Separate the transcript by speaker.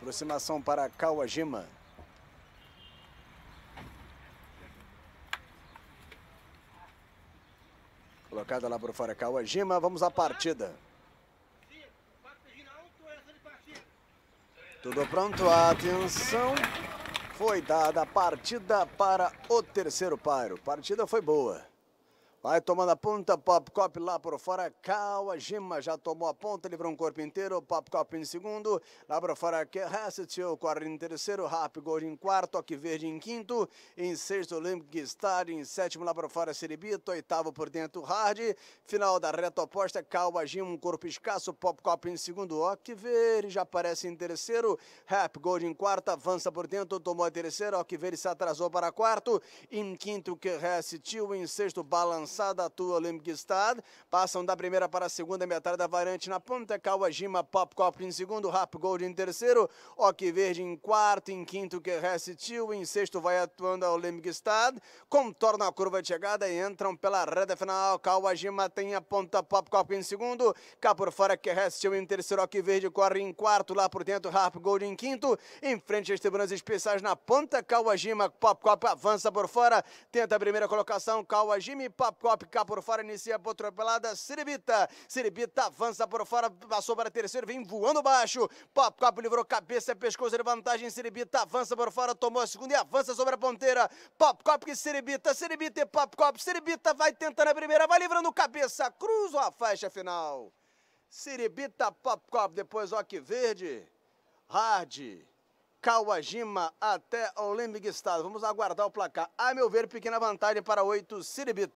Speaker 1: Aproximação para Kawajima. Colocada lá por fora Kawajima, vamos à partida. Tudo pronto, atenção. Foi dada a partida para o terceiro paro. Partida foi boa. Vai tomando a ponta, Pop Cop lá por fora, Kawajima já tomou a ponta, livrou um corpo inteiro, Pop Cop em segundo, lá por fora, Hasset, o Quarren em terceiro, Rap Gold em quarto, Toque Verde em quinto, em sexto, Olympic Star, em sétimo, lá por fora, Seribito, oitavo por dentro, Hard, final da reta oposta, Kawajima, um corpo escasso, Pop Cop em segundo, Oque Verde já aparece em terceiro, Rap Gold em quarta, avança por dentro, tomou a terceira, Oque Verde se atrasou para quarto, em quinto, que Hasset, em sexto, Balance Balançada atua Olympic estado passam da primeira para a segunda metade da variante na ponta, Kawajima Pop Cop em segundo, Rap Gold em terceiro, Ok Verde em quarto, em quinto que Tio, em sexto vai atuando a Olympic estado contorna a curva de chegada e entram pela reta final, Kawajima tem a ponta, Pop Cop em segundo, cá por fora que Tio em terceiro, Ok Verde corre em quarto, lá por dentro Rap Gold em quinto, em frente as tribunas especiais na ponta, Kawajima Pop Cop avança por fora, tenta a primeira colocação, Kawajima Pop Robocop cá por fora, inicia por atropelada, Siribita, Siribita avança por fora, passou para terceiro, vem voando baixo, Popcop livrou cabeça, pescoço levantagem. vantagem, Siribita avança por fora, tomou a segunda e avança sobre a ponteira, Popcop que Siribita, Siribita e Popcop, Siribita vai tentando a primeira, vai livrando cabeça, cruza a faixa final. Siribita, Popcop, depois Oque Verde, Hard, Kawajima até Olympic Estado. Vamos aguardar o placar. A meu ver, pequena vantagem para oito Siribita.